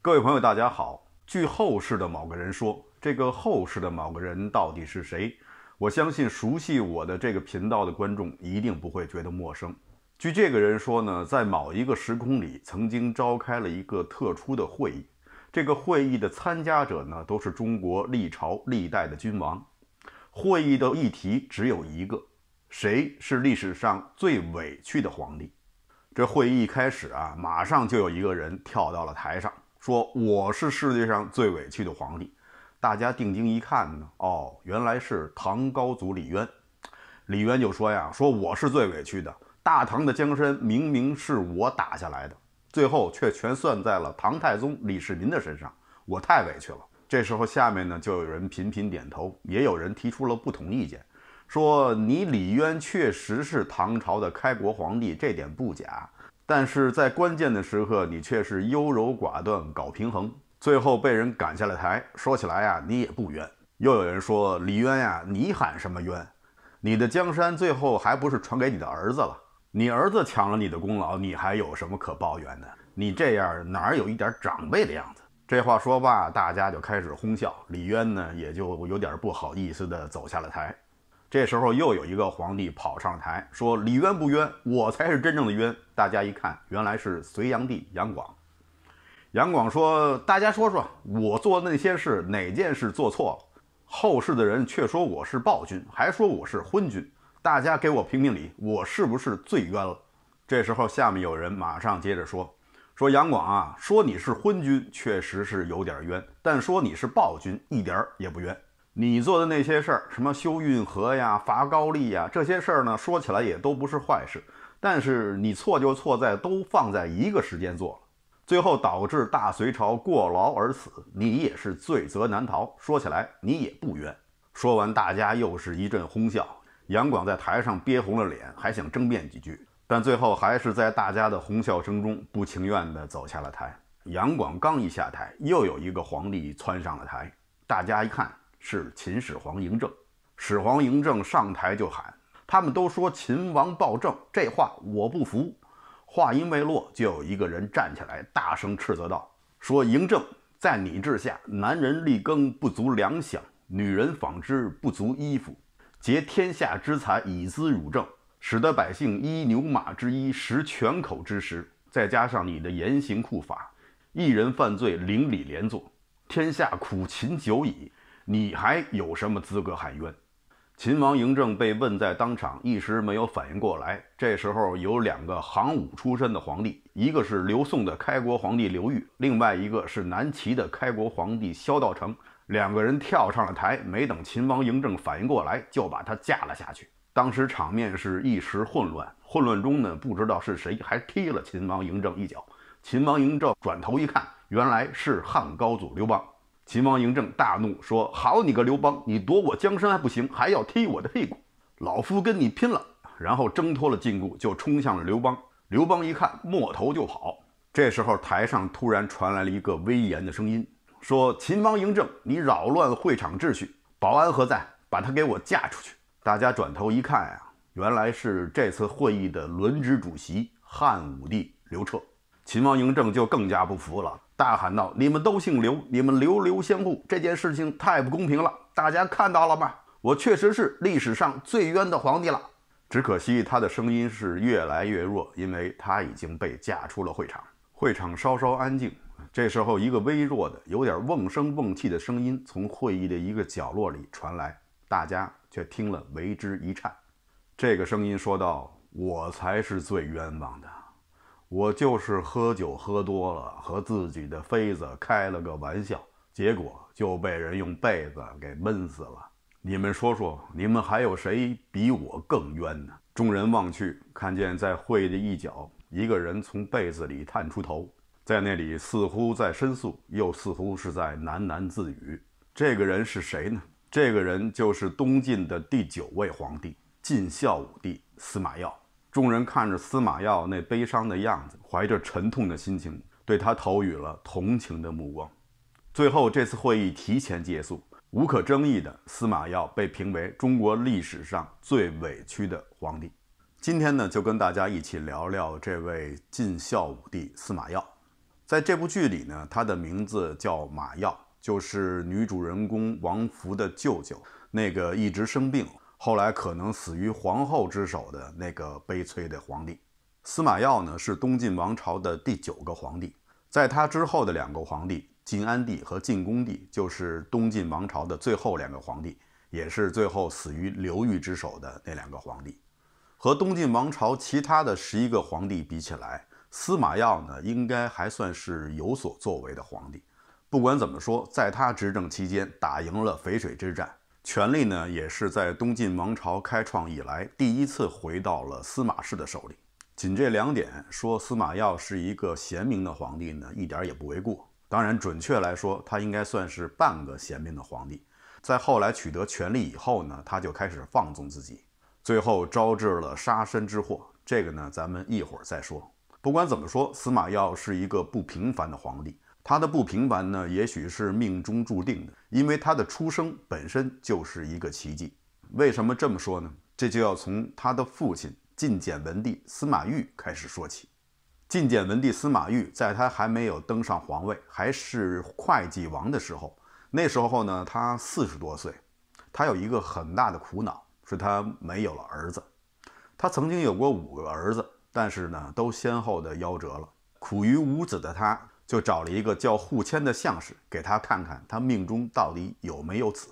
各位朋友，大家好。据后世的某个人说，这个后世的某个人到底是谁？我相信熟悉我的这个频道的观众一定不会觉得陌生。据这个人说呢，在某一个时空里，曾经召开了一个特殊的会议。这个会议的参加者呢，都是中国历朝历代的君王。会议的议题只有一个：谁是历史上最委屈的皇帝？这会议一开始啊，马上就有一个人跳到了台上。说我是世界上最委屈的皇帝，大家定睛一看呢，哦，原来是唐高祖李渊。李渊就说呀，说我是最委屈的，大唐的江山明明是我打下来的，最后却全算在了唐太宗李世民的身上，我太委屈了。这时候下面呢，就有人频频点头，也有人提出了不同意见，说你李渊确实是唐朝的开国皇帝，这点不假。但是在关键的时刻，你却是优柔寡断，搞平衡，最后被人赶下了台。说起来呀，你也不冤。又有人说李渊呀，你喊什么冤？你的江山最后还不是传给你的儿子了？你儿子抢了你的功劳，你还有什么可抱怨的？你这样哪有一点长辈的样子？这话说罢，大家就开始哄笑。李渊呢，也就有点不好意思的走下了台。这时候又有一个皇帝跑上台，说：“李渊不冤，我才是真正的冤。”大家一看，原来是隋炀帝杨广。杨广说：“大家说说我做那些事，哪件事做错了？后世的人却说我是暴君，还说我是昏君。大家给我评评理，我是不是最冤了？”这时候，下面有人马上接着说：“说杨广啊，说你是昏君，确实是有点冤；但说你是暴君，一点儿也不冤。”你做的那些事儿，什么修运河呀、伐高丽呀，这些事儿呢，说起来也都不是坏事。但是你错就错在都放在一个时间做了，最后导致大隋朝过劳而死，你也是罪责难逃。说起来你也不冤。说完，大家又是一阵哄笑。杨广在台上憋红了脸，还想争辩几句，但最后还是在大家的哄笑声中不情愿地走下了台。杨广刚一下台，又有一个皇帝窜上了台。大家一看。是秦始皇嬴政，始皇嬴政上台就喊：“他们都说秦王暴政，这话我不服。”话音未落，就有一个人站起来，大声斥责道：“说嬴政在你治下，男人力耕不足粮饷，女人纺织不足衣服，结天下之财以资汝政，使得百姓衣牛马之衣，食犬口之食。再加上你的严刑酷法，一人犯罪，邻里连坐，天下苦秦久矣。”你还有什么资格喊冤？秦王嬴政被问在当场，一时没有反应过来。这时候有两个行武出身的皇帝，一个是刘宋的开国皇帝刘裕，另外一个是南齐的开国皇帝萧道成。两个人跳上了台，没等秦王嬴政反应过来，就把他架了下去。当时场面是一时混乱，混乱中呢，不知道是谁还踢了秦王嬴政一脚。秦王嬴政转头一看，原来是汉高祖刘邦。秦王嬴政大怒，说：“好你个刘邦，你夺我江山还不行，还要踢我的屁股，老夫跟你拼了！”然后挣脱了禁锢，就冲向了刘邦。刘邦一看，抹头就跑。这时候，台上突然传来了一个威严的声音，说：“秦王嬴政，你扰乱会场秩序，保安何在？把他给我架出去！”大家转头一看呀，原来是这次会议的轮值主席汉武帝刘彻。秦王嬴政就更加不服了，大喊道：“你们都姓刘，你们刘刘相顾，这件事情太不公平了！大家看到了吗？我确实是历史上最冤的皇帝了。”只可惜他的声音是越来越弱，因为他已经被架出了会场。会场稍稍安静，这时候一个微弱的、有点瓮声瓮气的声音从会议的一个角落里传来，大家却听了为之一颤。这个声音说道：“我才是最冤枉的。”我就是喝酒喝多了，和自己的妃子开了个玩笑，结果就被人用被子给闷死了。你们说说，你们还有谁比我更冤呢？众人望去，看见在会的一角，一个人从被子里探出头，在那里似乎在申诉，又似乎是在喃喃自语。这个人是谁呢？这个人就是东晋的第九位皇帝晋孝武帝司马曜。众人看着司马曜那悲伤的样子，怀着沉痛的心情，对他投予了同情的目光。最后，这次会议提前结束。无可争议的，司马曜被评为中国历史上最委屈的皇帝。今天呢，就跟大家一起聊聊这位晋孝武帝司马曜。在这部剧里呢，他的名字叫马曜，就是女主人公王福的舅舅，那个一直生病。后来可能死于皇后之手的那个悲催的皇帝，司马曜呢是东晋王朝的第九个皇帝，在他之后的两个皇帝晋安帝和晋恭帝就是东晋王朝的最后两个皇帝，也是最后死于刘裕之手的那两个皇帝。和东晋王朝其他的十一个皇帝比起来，司马曜呢应该还算是有所作为的皇帝。不管怎么说，在他执政期间，打赢了淝水之战。权力呢，也是在东晋王朝开创以来第一次回到了司马氏的手里。仅这两点说司马曜是一个贤明的皇帝呢，一点也不为过。当然，准确来说，他应该算是半个贤明的皇帝。在后来取得权力以后呢，他就开始放纵自己，最后招致了杀身之祸。这个呢，咱们一会儿再说。不管怎么说，司马曜是一个不平凡的皇帝。他的不平凡呢，也许是命中注定的，因为他的出生本身就是一个奇迹。为什么这么说呢？这就要从他的父亲晋简文帝司马昱开始说起。晋简文帝司马昱在他还没有登上皇位，还是会稽王的时候，那时候呢，他四十多岁，他有一个很大的苦恼，是他没有了儿子。他曾经有过五个儿子，但是呢，都先后的夭折了。苦于无子的他。就找了一个叫户谦的相士，给他看看他命中到底有没有子。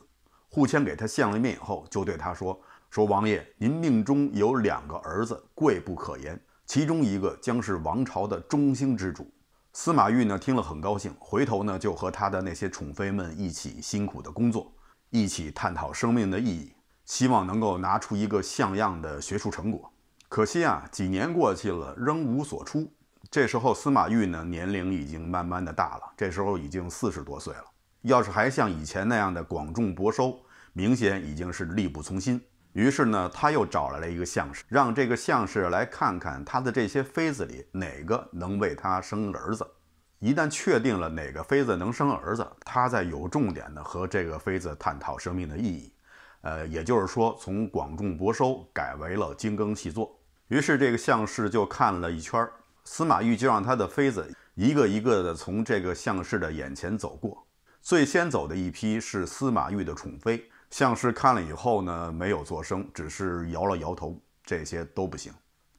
户谦给他相了面以后，就对他说：“说王爷，您命中有两个儿子，贵不可言，其中一个将是王朝的中兴之主。”司马懿呢听了很高兴，回头呢就和他的那些宠妃们一起辛苦的工作，一起探讨生命的意义，希望能够拿出一个像样的学术成果。可惜啊，几年过去了，仍无所出。这时候，司马懿呢，年龄已经慢慢的大了，这时候已经四十多岁了。要是还像以前那样的广种薄收，明显已经是力不从心。于是呢，他又找来了一个相士，让这个相士来看看他的这些妃子里哪个能为他生儿子。一旦确定了哪个妃子能生儿子，他再有重点的和这个妃子探讨生命的意义。呃，也就是说，从广种薄收改为了精耕细作。于是这个相士就看了一圈儿。司马懿就让他的妃子一个一个的从这个相氏的眼前走过，最先走的一批是司马懿的宠妃，相氏看了以后呢，没有作声，只是摇了摇头，这些都不行。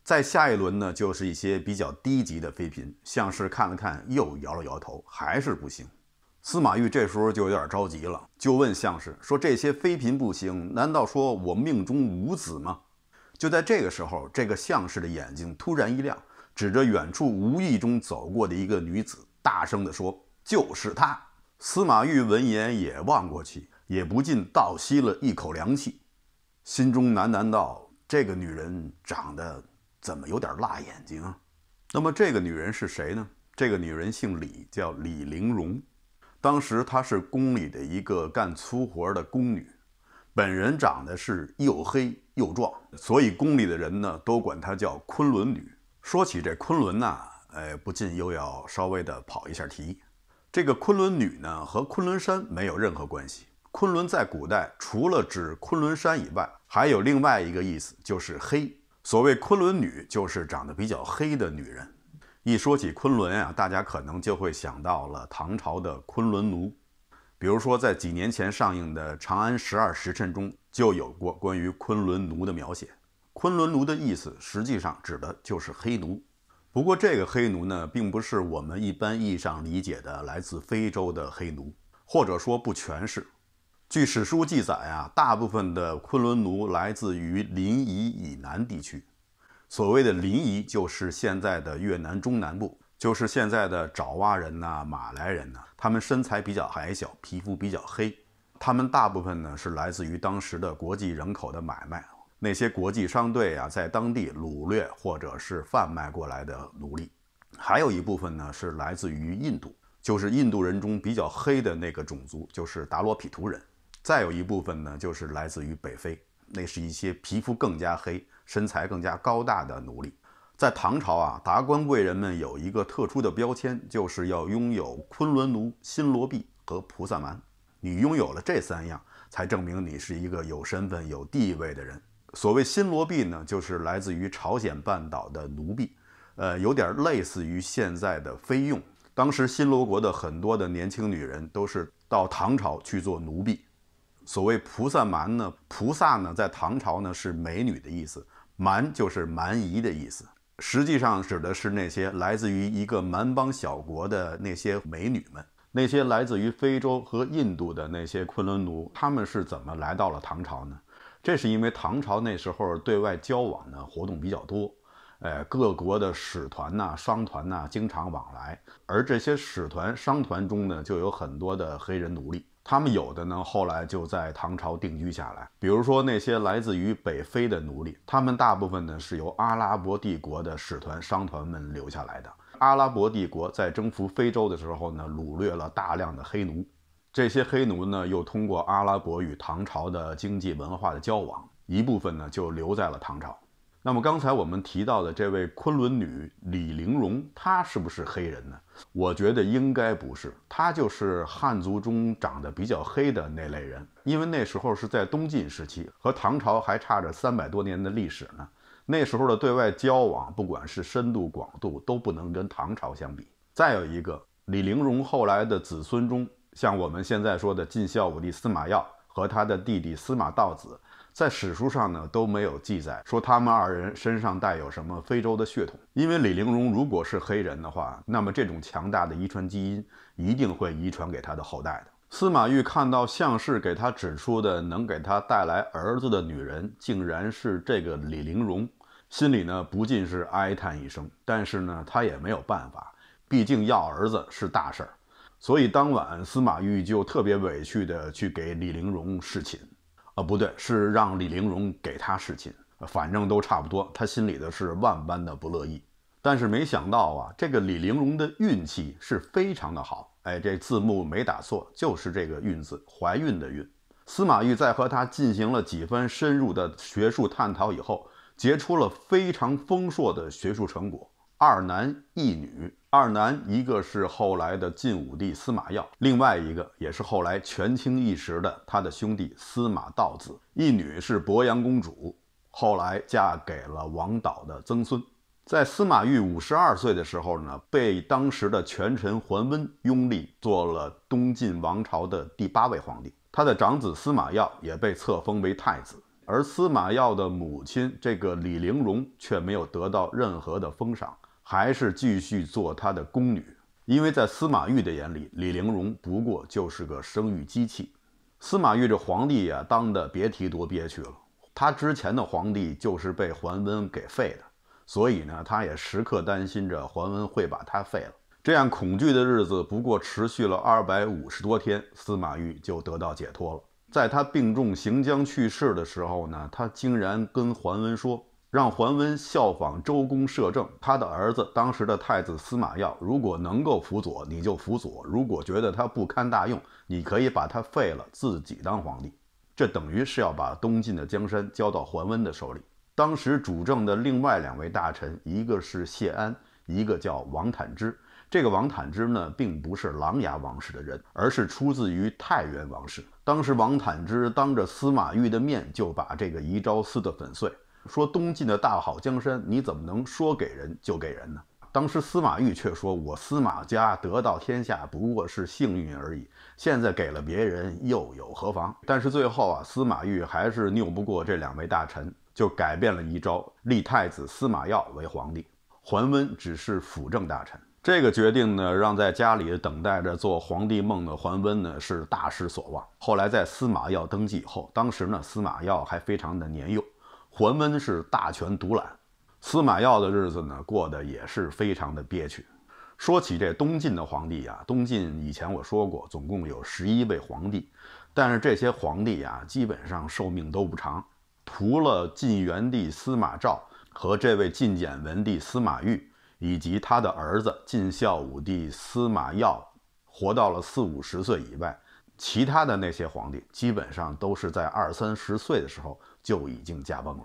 在下一轮呢，就是一些比较低级的妃嫔，相氏看了看，又摇了摇头，还是不行。司马懿这时候就有点着急了，就问相氏说：“这些妃嫔不行，难道说我命中无子吗？”就在这个时候，这个相氏的眼睛突然一亮。指着远处无意中走过的一个女子，大声地说：“就是她！”司马懿闻言也望过去，也不禁倒吸了一口凉气，心中喃喃道：“这个女人长得怎么有点辣眼睛？”啊？”那么，这个女人是谁呢？这个女人姓李，叫李玲珑。当时她是宫里的一个干粗活的宫女，本人长得是又黑又壮，所以宫里的人呢都管她叫“昆仑女”。说起这昆仑呢，哎，不禁又要稍微的跑一下题。这个昆仑女呢，和昆仑山没有任何关系。昆仑在古代除了指昆仑山以外，还有另外一个意思就是黑。所谓昆仑女，就是长得比较黑的女人。一说起昆仑啊，大家可能就会想到了唐朝的昆仑奴。比如说，在几年前上映的《长安十二时辰》中，就有过关于昆仑奴的描写。昆仑奴的意思实际上指的就是黑奴，不过这个黑奴呢，并不是我们一般意义上理解的来自非洲的黑奴，或者说不全是。据史书记载啊，大部分的昆仑奴来自于临沂以南地区，所谓的临沂就是现在的越南中南部，就是现在的爪哇人呐、马来人呐，他们身材比较矮小，皮肤比较黑，他们大部分呢是来自于当时的国际人口的买卖。那些国际商队啊，在当地掳掠或者是贩卖过来的奴隶，还有一部分呢是来自于印度，就是印度人中比较黑的那个种族，就是达罗毗图人。再有一部分呢，就是来自于北非，那是一些皮肤更加黑、身材更加高大的奴隶。在唐朝啊，达官贵人们有一个特殊的标签，就是要拥有昆仑奴、新罗婢和菩萨蛮。你拥有了这三样，才证明你是一个有身份、有地位的人。所谓新罗币呢，就是来自于朝鲜半岛的奴婢，呃，有点类似于现在的菲佣。当时新罗国的很多的年轻女人都是到唐朝去做奴婢。所谓菩萨蛮呢，菩萨呢，在唐朝呢是美女的意思，蛮就是蛮夷的意思，实际上指的是那些来自于一个蛮邦小国的那些美女们，那些来自于非洲和印度的那些昆仑奴，他们是怎么来到了唐朝呢？这是因为唐朝那时候对外交往呢活动比较多，哎，各国的使团呢、商团呢经常往来，而这些使团、商团中呢就有很多的黑人奴隶，他们有的呢后来就在唐朝定居下来。比如说那些来自于北非的奴隶，他们大部分呢是由阿拉伯帝国的使团、商团们留下来的。阿拉伯帝国在征服非洲的时候呢，掳掠了大量的黑奴。这些黑奴呢，又通过阿拉伯与唐朝的经济文化的交往，一部分呢就留在了唐朝。那么刚才我们提到的这位昆仑女李玲珑，她是不是黑人呢？我觉得应该不是，她就是汉族中长得比较黑的那类人。因为那时候是在东晋时期，和唐朝还差着三百多年的历史呢。那时候的对外交往，不管是深度广度，都不能跟唐朝相比。再有一个，李玲珑后来的子孙中。像我们现在说的晋孝武帝司马曜和他的弟弟司马道子，在史书上呢都没有记载说他们二人身上带有什么非洲的血统。因为李玲容如果是黑人的话，那么这种强大的遗传基因一定会遗传给他的后代的。司马昱看到相氏给他指出的能给他带来儿子的女人，竟然是这个李玲容，心里呢不禁是哀叹一声。但是呢，他也没有办法，毕竟要儿子是大事儿。所以当晚，司马懿就特别委屈的去给李玲珑侍寝，啊，不对，是让李玲珑给他侍寝，反正都差不多。他心里的是万般的不乐意。但是没想到啊，这个李玲珑的运气是非常的好。哎，这字幕没打错，就是这个“孕”字，怀孕的“孕”。司马懿在和他进行了几番深入的学术探讨以后，结出了非常丰硕的学术成果，二男一女。二男，一个是后来的晋武帝司马曜，另外一个也是后来权倾一时的他的兄弟司马道子。一女是鄱阳公主，后来嫁给了王导的曾孙。在司马昱五十二岁的时候呢，被当时的权臣桓温拥立做了东晋王朝的第八位皇帝。他的长子司马曜也被册封为太子，而司马曜的母亲这个李陵容却没有得到任何的封赏。还是继续做他的宫女，因为在司马懿的眼里，李陵容不过就是个生育机器。司马懿这皇帝啊，当的别提多憋屈了。他之前的皇帝就是被桓温给废的，所以呢，他也时刻担心着桓温会把他废了。这样恐惧的日子不过持续了二百五十多天，司马懿就得到解脱了。在他病重行将去世的时候呢，他竟然跟桓温说。让桓温效仿周公摄政，他的儿子当时的太子司马曜，如果能够辅佐，你就辅佐；如果觉得他不堪大用，你可以把他废了，自己当皇帝。这等于是要把东晋的江山交到桓温的手里。当时主政的另外两位大臣，一个是谢安，一个叫王坦之。这个王坦之呢，并不是琅琊王氏的人，而是出自于太原王氏。当时王坦之当着司马昱的面，就把这个遗诏撕得粉碎。说东晋的大好江山，你怎么能说给人就给人呢？当时司马懿却说：“我司马家得到天下不过是幸运而已，现在给了别人又有何妨？”但是最后啊，司马懿还是拗不过这两位大臣，就改变了一招，立太子司马曜为皇帝，桓温只是辅政大臣。这个决定呢，让在家里等待着做皇帝梦的桓温呢，是大失所望。后来在司马曜登基以后，当时呢，司马曜还非常的年幼。桓温是大权独揽，司马曜的日子呢，过得也是非常的憋屈。说起这东晋的皇帝啊，东晋以前我说过，总共有十一位皇帝，但是这些皇帝啊，基本上寿命都不长，除了晋元帝司马昭和这位晋简文帝司马昱以及他的儿子晋孝武帝司马曜活到了四五十岁以外，其他的那些皇帝基本上都是在二三十岁的时候。就已经驾崩了，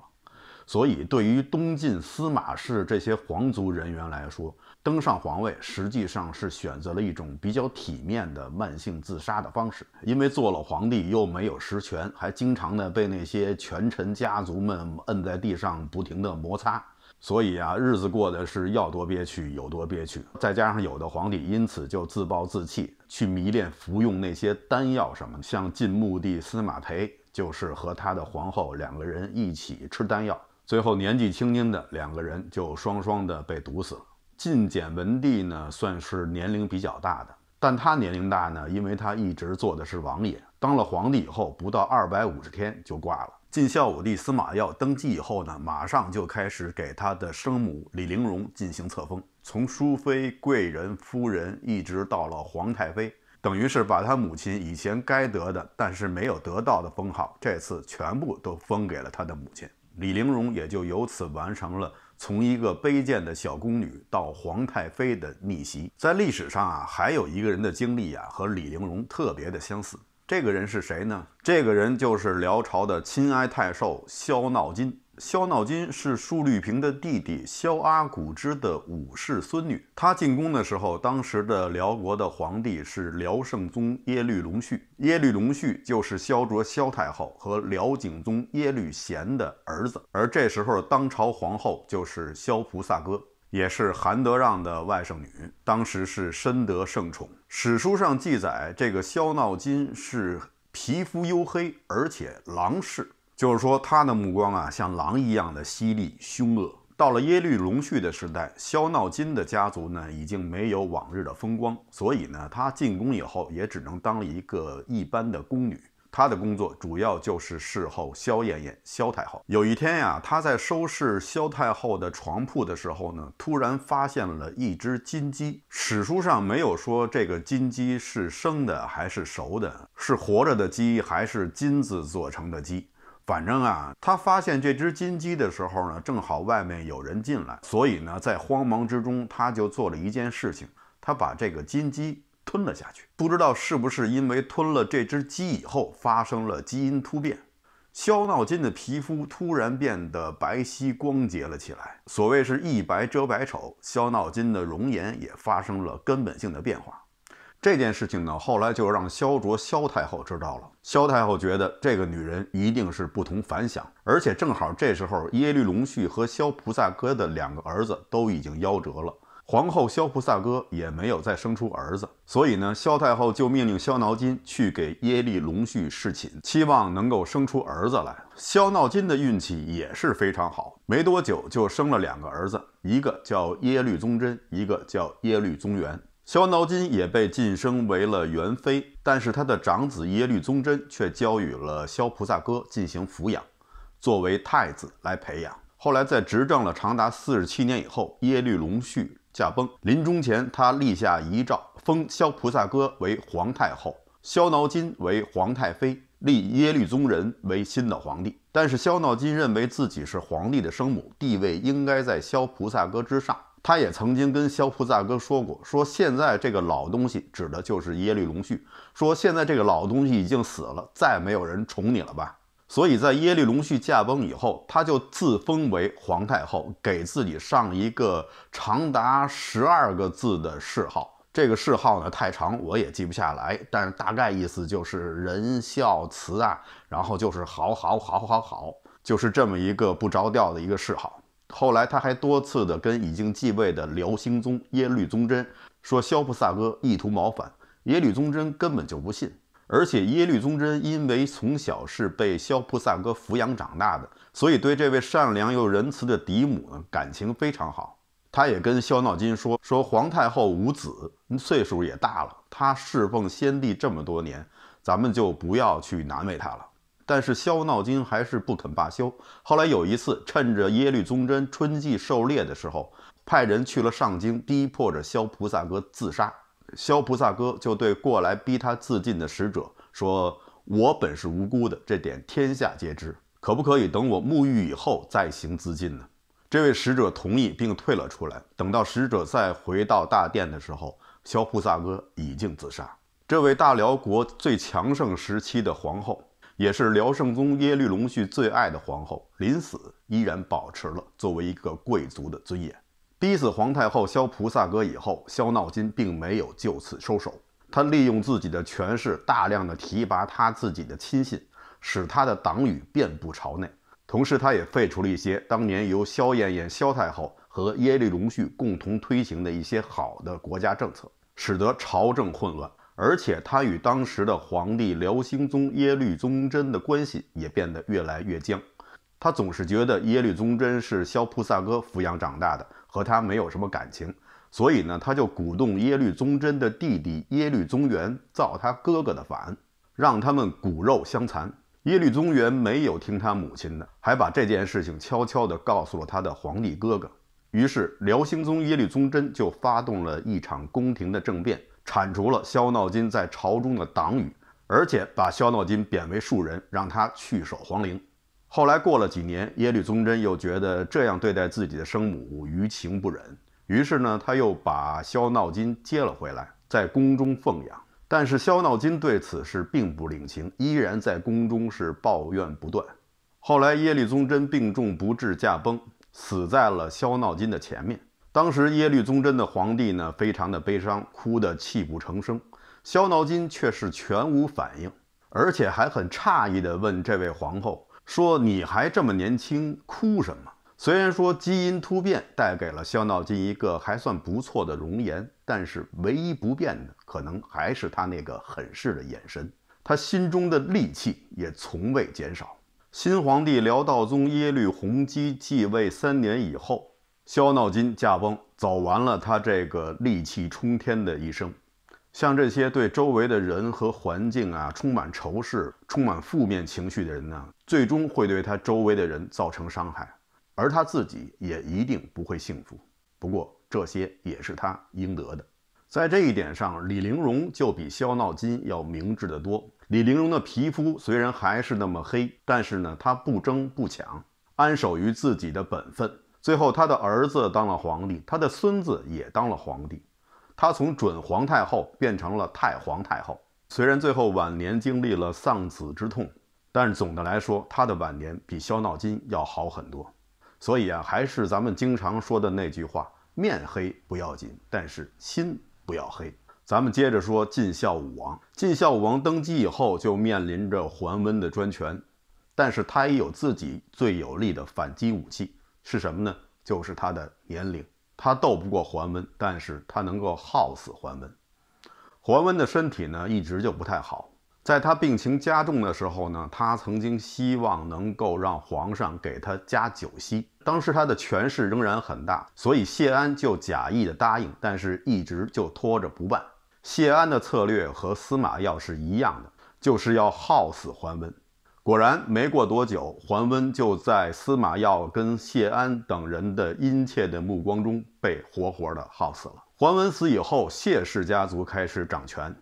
所以对于东晋司马氏这些皇族人员来说，登上皇位实际上是选择了一种比较体面的慢性自杀的方式。因为做了皇帝又没有实权，还经常呢被那些权臣家族们摁在地上不停的摩擦，所以啊，日子过得是要多憋屈有多憋屈。再加上有的皇帝因此就自暴自弃，去迷恋服用那些丹药什么，像晋穆帝司马培。就是和他的皇后两个人一起吃丹药，最后年纪轻轻的两个人就双双的被毒死了。晋简文帝呢，算是年龄比较大的，但他年龄大呢，因为他一直做的是王爷，当了皇帝以后不到二百五十天就挂了。晋孝武帝司马曜登基以后呢，马上就开始给他的生母李陵容进行册封，从淑妃、贵人、夫人，一直到了皇太妃。等于是把他母亲以前该得的，但是没有得到的封号，这次全部都封给了他的母亲李玲容，也就由此完成了从一个卑贱的小宫女到皇太妃的逆袭。在历史上啊，还有一个人的经历呀，和李玲容特别的相似。这个人是谁呢？这个人就是辽朝的亲哀太寿萧闹金。萧闹金是舒律平的弟弟萧阿古之的五世孙女。她进宫的时候，当时的辽国的皇帝是辽圣宗耶律隆绪。耶律隆绪就是萧卓萧太后和辽景宗耶律贤的儿子。而这时候当朝皇后就是萧菩萨哥，也是韩德让的外甥女，当时是深得圣宠。史书上记载，这个萧闹金是皮肤黝黑，而且狼氏。就是说，他的目光啊，像狼一样的犀利凶恶。到了耶律隆绪的时代，萧闹金的家族呢，已经没有往日的风光，所以呢，他进宫以后，也只能当了一个一般的宫女。他的工作主要就是侍候萧燕燕、萧太后。有一天呀，他在收拾萧太后的床铺的时候呢，突然发现了一只金鸡。史书上没有说这个金鸡是生的还是熟的，是活着的鸡还是金子做成的鸡。反正啊，他发现这只金鸡的时候呢，正好外面有人进来，所以呢，在慌忙之中，他就做了一件事情，他把这个金鸡吞了下去。不知道是不是因为吞了这只鸡以后发生了基因突变，肖闹金的皮肤突然变得白皙光洁了起来。所谓是一白遮百丑，肖闹金的容颜也发生了根本性的变化。这件事情呢，后来就让萧卓、萧太后知道了。萧太后觉得这个女人一定是不同凡响，而且正好这时候耶律隆绪和萧菩萨哥的两个儿子都已经夭折了，皇后萧菩萨哥也没有再生出儿子，所以呢，萧太后就命令萧耨金去给耶律隆绪侍寝，希望能够生出儿子来。萧耨金的运气也是非常好，没多久就生了两个儿子，一个叫耶律宗真，一个叫耶律宗元。萧耨金也被晋升为了元妃，但是他的长子耶律宗真却交予了萧菩萨哥进行抚养，作为太子来培养。后来在执政了长达四十七年以后，耶律隆绪驾崩，临终前他立下遗诏，封萧菩萨哥为皇太后，萧耨金为皇太妃，立耶律宗仁为新的皇帝。但是萧耨金认为自己是皇帝的生母，地位应该在萧菩萨哥之上。他也曾经跟萧菩萨哥说过，说现在这个老东西指的就是耶律隆绪，说现在这个老东西已经死了，再没有人宠你了吧？所以在耶律隆绪驾崩以后，他就自封为皇太后，给自己上一个长达十二个字的谥号。这个谥号呢太长，我也记不下来，但是大概意思就是仁孝慈啊，然后就是好好好好好，就是这么一个不着调的一个谥号。后来，他还多次的跟已经继位的辽兴宗耶律宗真说萧普萨哥意图谋反，耶律宗真根本就不信。而且耶律宗真因为从小是被萧普萨哥抚养长大的，所以对这位善良又仁慈的嫡母呢感情非常好。他也跟萧闹金说，说皇太后无子，岁数也大了，他侍奉先帝这么多年，咱们就不要去难为他了。但是萧闹金还是不肯罢休。后来有一次，趁着耶律宗真春季狩猎的时候，派人去了上京，逼迫着萧菩萨哥自杀。萧菩萨哥就对过来逼他自尽的使者说：“我本是无辜的，这点天下皆知。可不可以等我沐浴以后再行自尽呢？”这位使者同意，并退了出来。等到使者再回到大殿的时候，萧菩萨哥已经自杀。这位大辽国最强盛时期的皇后。也是辽圣宗耶律隆绪最爱的皇后，临死依然保持了作为一个贵族的尊严。逼死皇太后萧菩萨哥以后，萧闹金并没有就此收手，他利用自己的权势，大量的提拔他自己的亲信，使他的党羽遍布朝内。同时，他也废除了一些当年由萧燕燕、萧太后和耶律隆绪共同推行的一些好的国家政策，使得朝政混乱。而且他与当时的皇帝辽兴宗耶律宗真的关系也变得越来越僵，他总是觉得耶律宗真是萧菩萨哥抚养长大的，和他没有什么感情，所以呢，他就鼓动耶律宗真的弟弟耶律宗元造他哥哥的反，让他们骨肉相残。耶律宗元没有听他母亲的，还把这件事情悄悄地告诉了他的皇帝哥哥，于是辽兴宗耶律宗真就发动了一场宫廷的政变。铲除了萧闹金在朝中的党羽，而且把萧闹金贬为庶人，让他去守皇陵。后来过了几年，耶律宗真又觉得这样对待自己的生母于情不忍，于是呢，他又把萧闹金接了回来，在宫中奉养。但是萧闹金对此事并不领情，依然在宫中是抱怨不断。后来耶律宗真病重不治驾崩，死在了萧闹金的前面。当时耶律宗真的皇帝呢，非常的悲伤，哭得泣不成声。萧脑金却是全无反应，而且还很诧异地问这位皇后说：“你还这么年轻，哭什么？”虽然说基因突变带给了萧脑金一个还算不错的容颜，但是唯一不变的，可能还是他那个狠是的眼神，他心中的戾气也从未减少。新皇帝辽道宗耶律洪基继位三年以后。肖闹金驾崩，走完了他这个戾气冲天的一生。像这些对周围的人和环境啊充满仇视、充满负面情绪的人呢，最终会对他周围的人造成伤害，而他自己也一定不会幸福。不过这些也是他应得的。在这一点上，李玲容就比肖闹金要明智得多。李玲容的皮肤虽然还是那么黑，但是呢，她不争不抢，安守于自己的本分。最后，他的儿子当了皇帝，他的孙子也当了皇帝，他从准皇太后变成了太皇太后。虽然最后晚年经历了丧子之痛，但是总的来说，他的晚年比萧闹金要好很多。所以啊，还是咱们经常说的那句话：面黑不要紧，但是心不要黑。咱们接着说晋孝武王。晋孝武王登基以后，就面临着桓温的专权，但是他也有自己最有力的反击武器。是什么呢？就是他的年龄，他斗不过桓温，但是他能够耗死桓温。桓温的身体呢一直就不太好，在他病情加重的时候呢，他曾经希望能够让皇上给他加九锡，当时他的权势仍然很大，所以谢安就假意的答应，但是一直就拖着不办。谢安的策略和司马曜是一样的，就是要耗死桓温。果然，没过多久，桓温就在司马曜跟谢安等人的殷切的目光中被活活的耗死了。桓温死以后，谢氏家族开始掌权。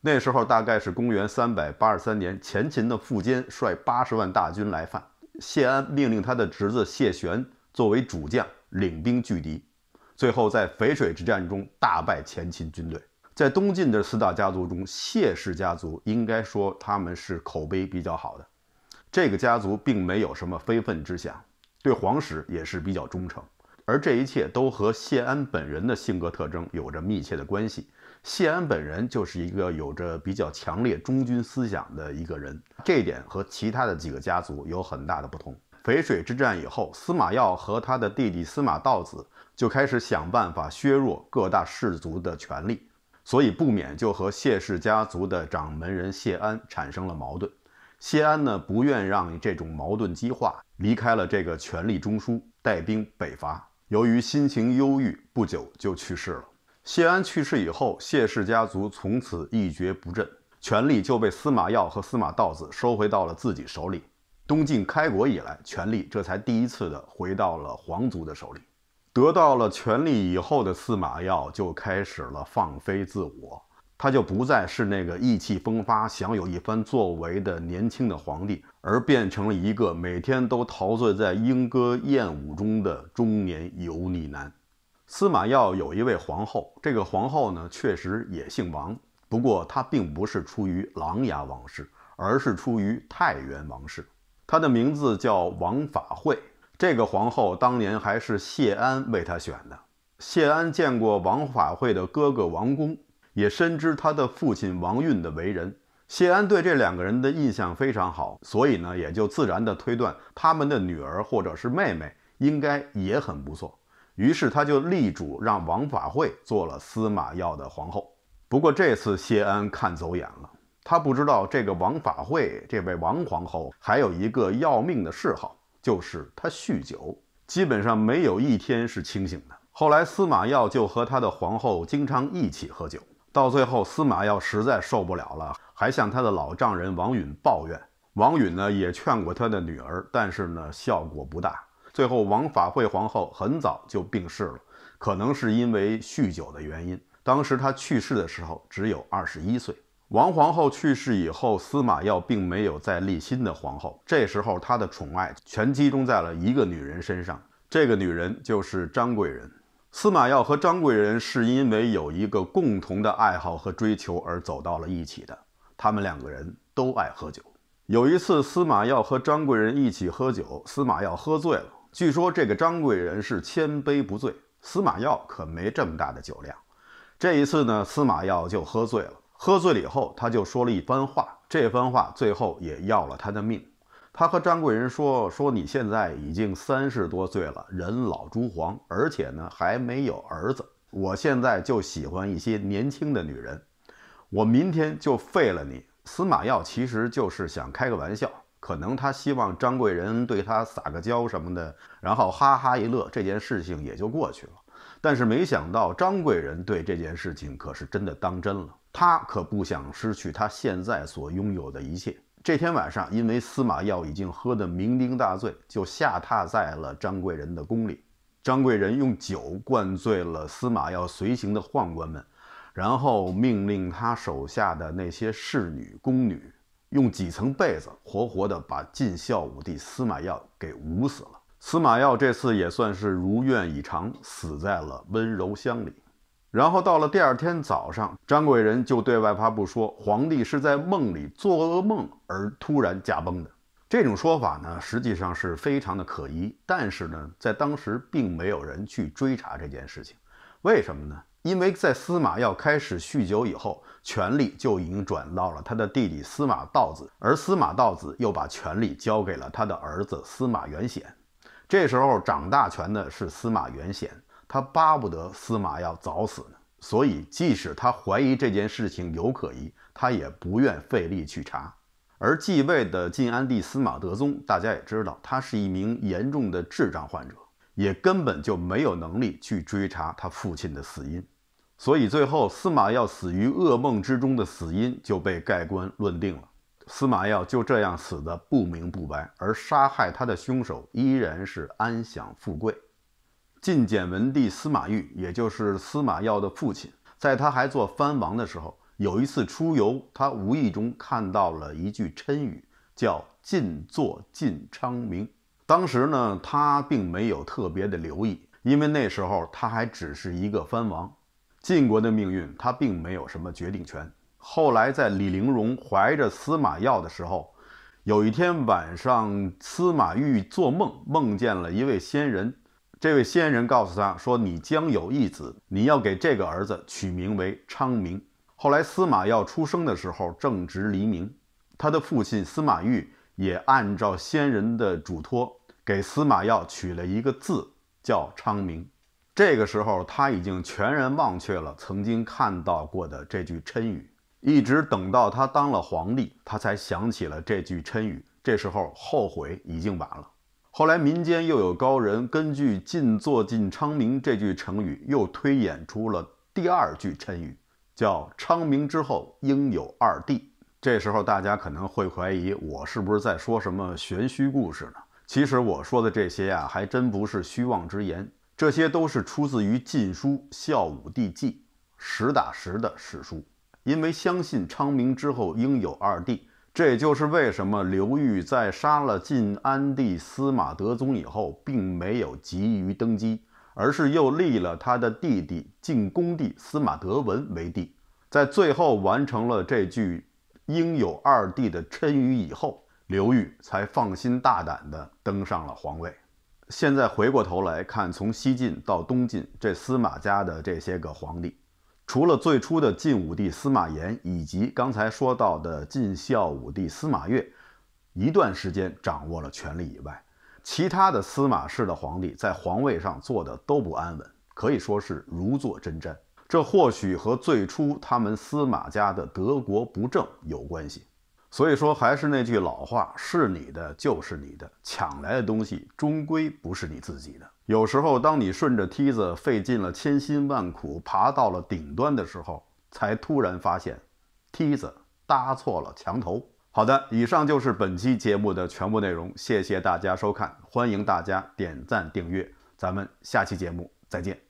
那时候大概是公元三百八十三年，前秦的苻坚率八十万大军来犯，谢安命令他的侄子谢玄作为主将，领兵拒敌，最后在淝水之战中大败前秦军队。在东晋的四大家族中，谢氏家族应该说他们是口碑比较好的。这个家族并没有什么非分之想，对皇室也是比较忠诚，而这一切都和谢安本人的性格特征有着密切的关系。谢安本人就是一个有着比较强烈忠君思想的一个人，这一点和其他的几个家族有很大的不同。淝水之战以后，司马曜和他的弟弟司马道子就开始想办法削弱各大氏族的权力，所以不免就和谢氏家族的掌门人谢安产生了矛盾。谢安呢，不愿让这种矛盾激化，离开了这个权力中枢，带兵北伐。由于心情忧郁，不久就去世了。谢安去世以后，谢氏家族从此一蹶不振，权力就被司马曜和司马道子收回到了自己手里。东晋开国以来，权力这才第一次的回到了皇族的手里。得到了权力以后的司马曜，就开始了放飞自我。他就不再是那个意气风发、享有一番作为的年轻的皇帝，而变成了一个每天都陶醉在莺歌燕舞中的中年油腻男。司马曜有一位皇后，这个皇后呢，确实也姓王，不过她并不是出于琅琊王氏，而是出于太原王氏。她的名字叫王法慧。这个皇后当年还是谢安为她选的。谢安见过王法慧的哥哥王公。也深知他的父亲王运的为人，谢安对这两个人的印象非常好，所以呢也就自然的推断他们的女儿或者是妹妹应该也很不错，于是他就力主让王法惠做了司马曜的皇后。不过这次谢安看走眼了，他不知道这个王法惠这位王皇后还有一个要命的嗜好，就是她酗酒，基本上没有一天是清醒的。后来司马曜就和他的皇后经常一起喝酒。到最后，司马曜实在受不了了，还向他的老丈人王允抱怨。王允呢也劝过他的女儿，但是呢效果不大。最后，王法惠皇后很早就病逝了，可能是因为酗酒的原因。当时她去世的时候只有二十一岁。王皇后去世以后，司马曜并没有再立新的皇后，这时候他的宠爱全集中在了一个女人身上，这个女人就是张贵人。司马曜和张贵人是因为有一个共同的爱好和追求而走到了一起的。他们两个人都爱喝酒。有一次，司马曜和张贵人一起喝酒，司马曜喝醉了。据说这个张贵人是千杯不醉，司马曜可没这么大的酒量。这一次呢，司马曜就喝醉了。喝醉了以后，他就说了一番话，这番话最后也要了他的命。他和张贵人说：“说你现在已经三十多岁了，人老珠黄，而且呢还没有儿子。我现在就喜欢一些年轻的女人，我明天就废了你。”司马耀其实就是想开个玩笑，可能他希望张贵人对他撒个娇什么的，然后哈哈一乐，这件事情也就过去了。但是没想到张贵人对这件事情可是真的当真了，他可不想失去他现在所拥有的一切。这天晚上，因为司马曜已经喝得酩酊大醉，就下榻在了张贵人的宫里。张贵人用酒灌醉了司马曜随行的宦官们，然后命令他手下的那些侍女宫女，用几层被子活活的把晋孝武帝司马曜给捂死了。司马曜这次也算是如愿以偿，死在了温柔乡里。然后到了第二天早上，张贵人就对外发布说，皇帝是在梦里做噩梦而突然驾崩的。这种说法呢，实际上是非常的可疑。但是呢，在当时并没有人去追查这件事情，为什么呢？因为在司马曜开始酗酒以后，权力就已经转到了他的弟弟司马道子，而司马道子又把权力交给了他的儿子司马元显，这时候掌大权的是司马元显。他巴不得司马要早死呢，所以即使他怀疑这件事情有可疑，他也不愿费力去查。而继位的晋安帝司马德宗，大家也知道，他是一名严重的智障患者，也根本就没有能力去追查他父亲的死因。所以最后，司马曜死于噩梦之中的死因就被盖棺论定了。司马曜就这样死的不明不白，而杀害他的凶手依然是安享富贵。晋简文帝司马昱，也就是司马曜的父亲，在他还做藩王的时候，有一次出游，他无意中看到了一句谶语，叫“晋作晋昌明”。当时呢，他并没有特别的留意，因为那时候他还只是一个藩王，晋国的命运他并没有什么决定权。后来在李陵容怀着司马曜的时候，有一天晚上，司马昱做梦，梦见了一位仙人。这位仙人告诉他说：“你将有一子，你要给这个儿子取名为昌明。”后来司马曜出生的时候正值黎明，他的父亲司马昱也按照仙人的嘱托，给司马曜取了一个字叫昌明。这个时候他已经全然忘却了曾经看到过的这句谶语，一直等到他当了皇帝，他才想起了这句谶语。这时候后悔已经晚了。后来，民间又有高人根据“晋作晋昌明”这句成语，又推演出了第二句成语，叫“昌明之后应有二帝”。这时候，大家可能会怀疑我是不是在说什么玄虚故事呢？其实，我说的这些啊，还真不是虚妄之言，这些都是出自于《晋书·孝武帝纪》，实打实的史书。因为相信“昌明之后应有二帝”。这就是为什么刘裕在杀了晋安帝司马德宗以后，并没有急于登基，而是又立了他的弟弟晋恭帝司马德文为帝，在最后完成了这句应有二帝的谶语以后，刘裕才放心大胆地登上了皇位。现在回过头来看，从西晋到东晋，这司马家的这些个皇帝。除了最初的晋武帝司马炎以及刚才说到的晋孝武帝司马越，一段时间掌握了权力以外，其他的司马氏的皇帝在皇位上坐的都不安稳，可以说是如坐针毡。这或许和最初他们司马家的德国不正有关系。所以说，还是那句老话，是你的就是你的，抢来的东西终归不是你自己的。有时候，当你顺着梯子费尽了千辛万苦爬到了顶端的时候，才突然发现，梯子搭错了墙头。好的，以上就是本期节目的全部内容，谢谢大家收看，欢迎大家点赞订阅，咱们下期节目再见。